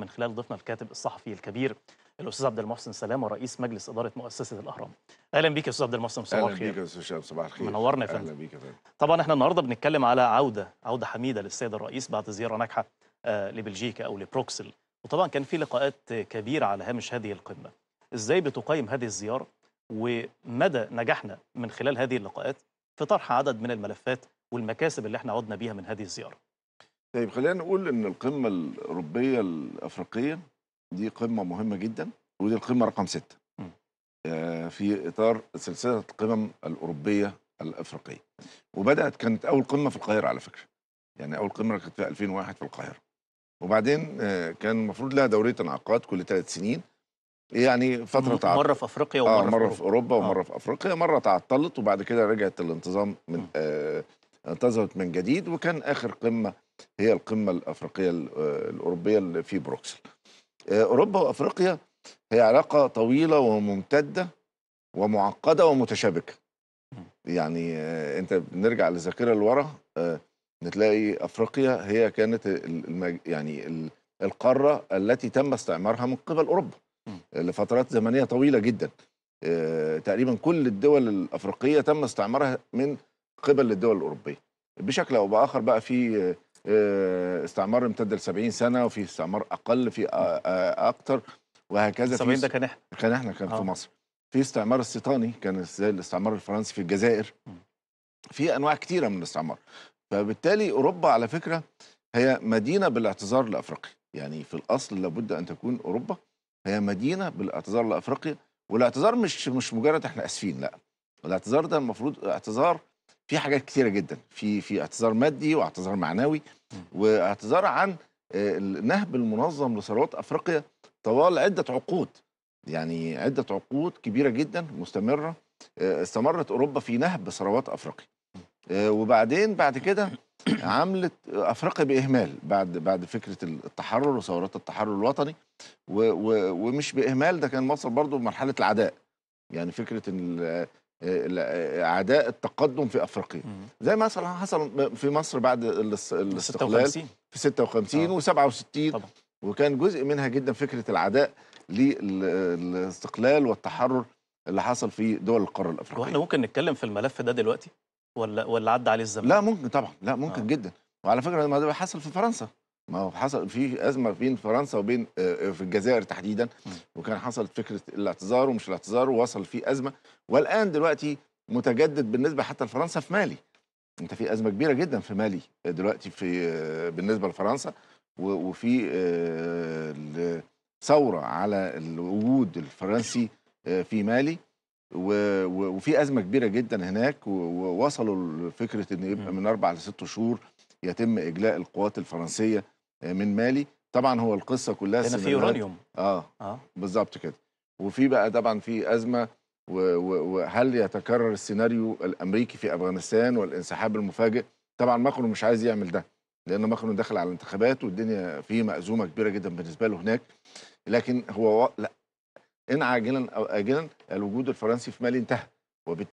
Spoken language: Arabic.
من خلال ضيفنا الكاتب الصحفي الكبير الاستاذ عبد المحسن سلامه رئيس مجلس اداره مؤسسه الاهرام اهلا بيك يا استاذ عبد المحسن صباح الخير اهلا بيك يا استاذ شباب صباح الخير منورنا يا فندم اهلا بيك يا فندم طبعا احنا النهارده بنتكلم على عوده عوده حميده للسيد الرئيس بعد زياره ناجحه آه، لبلجيكا او لبروكسل وطبعا كان في لقاءات كبيره على هامش هذه القمه ازاي بتقيم هذه الزياره ومدى نجاحنا من خلال هذه اللقاءات في طرح عدد من الملفات والمكاسب اللي احنا عدنا بيها من هذه الزياره طيب خلينا نقول ان القمه الاوروبيه الافريقيه دي قمه مهمه جدا ودي القمه رقم سته آه في اطار سلسله القمم الاوروبيه الافريقيه وبدات كانت اول قمه في القاهره على فكره يعني اول قمه كانت في 2001 في القاهره وبعدين آه كان المفروض لها دوريه انعقاد كل ثلاث سنين يعني فتره تعطل. مره في افريقيا آه، ومره آه مرة في, أوروبا. آه. ومره في افريقيا مره تعطلت وبعد كده رجعت الانتظام من آه انتظمت من جديد وكان اخر قمه هي القمة الأفريقية آه، الأوروبية اللي في بروكسل آه، أوروبا وأفريقيا هي علاقة طويلة وممتدة ومعقدة ومتشابكة يعني آه، أنت نرجع للذاكرة لورا نتلاقي أفريقيا هي كانت يعني القارة التي تم استعمارها من قبل أوروبا لفترات زمنية طويلة جدا تقريبا كل الدول الأفريقية تم استعمارها من قبل الدول الأوروبية بشكل أو بآخر بقى في آه، استعمار امتد ل 70 سنه وفي استعمار اقل في اكتر وهكذا 70 ده كان احنا كان احنا كان في آه. مصر في استعمار استيطاني كان زي الاستعمار الفرنسي في الجزائر في انواع كثيره من الاستعمار فبالتالي اوروبا على فكره هي مدينه بالاعتذار لافريقيا يعني في الاصل لابد ان تكون اوروبا هي مدينه بالاعتذار لافريقيا والاعتذار مش مش مجرد احنا اسفين لا الاعتذار ده المفروض اعتذار في حاجات كتيره جدا في في اعتذار مادي واعتذار معنوي واعتذار عن آه، النهب المنظم لثروات افريقيا طوال عده عقود يعني عده عقود كبيره جدا مستمره آه، استمرت اوروبا في نهب ثروات افريقيا آه، وبعدين بعد كده عملت افريقيا باهمال بعد بعد فكره التحرر وثورات التحرر الوطني و ومش باهمال ده كان مصر برضو مرحله العداء يعني فكره آه، آه، اعداء التقدم في افريقيا زي ما حصل حصل في مصر بعد الاستقلال في 56 و67 آه. وكان جزء منها جدا فكره العداء للاستقلال والتحرر اللي حصل في دول القاره الافريقيه واحنا ممكن نتكلم في الملف ده دلوقتي ولا ولا عدى عليه الزمن لا ممكن طبعا لا ممكن آه. جدا وعلى فكره ما ده حصل في فرنسا ما هو حصل في ازمه بين فرنسا وبين آه، آه، في الجزائر تحديدا وكان حصلت فكره الاعتذار ومش الاعتذار ووصل في ازمه والان دلوقتي متجدد بالنسبه حتى لفرنسا في مالي انت في ازمه كبيره جدا في مالي آه، دلوقتي في بالنسبه لفرنسا وفي ثوره على الوجود الفرنسي في مالي وفي ازمه كبيره جدا هناك ووصلوا لفكره ان يبقى من اربع لست شهور يتم اجلاء القوات الفرنسيه من مالي طبعا هو القصه كلها هنا في يورانيوم اه, آه. بالظبط كده وفي بقى طبعا في ازمه وهل يتكرر السيناريو الامريكي في افغانستان والانسحاب المفاجئ طبعا ماكرون مش عايز يعمل ده لان ماكرون داخل على الانتخابات والدنيا فيه مأزومه كبيره جدا بالنسبه له هناك لكن هو لا ان عاجلا او اجلا الوجود الفرنسي في مالي انتهى وبالتالي